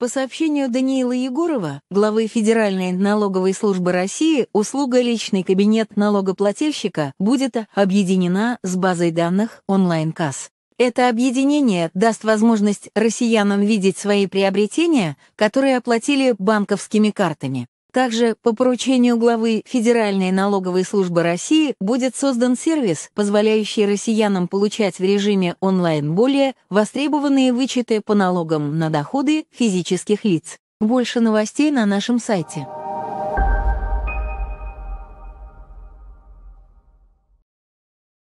По сообщению Даниила Егорова, главы Федеральной налоговой службы России, услуга «Личный кабинет налогоплательщика» будет объединена с базой данных онлайн-касс. Это объединение даст возможность россиянам видеть свои приобретения, которые оплатили банковскими картами. Также по поручению главы Федеральной налоговой службы России будет создан сервис, позволяющий россиянам получать в режиме онлайн более востребованные вычеты по налогам на доходы физических лиц. Больше новостей на нашем сайте.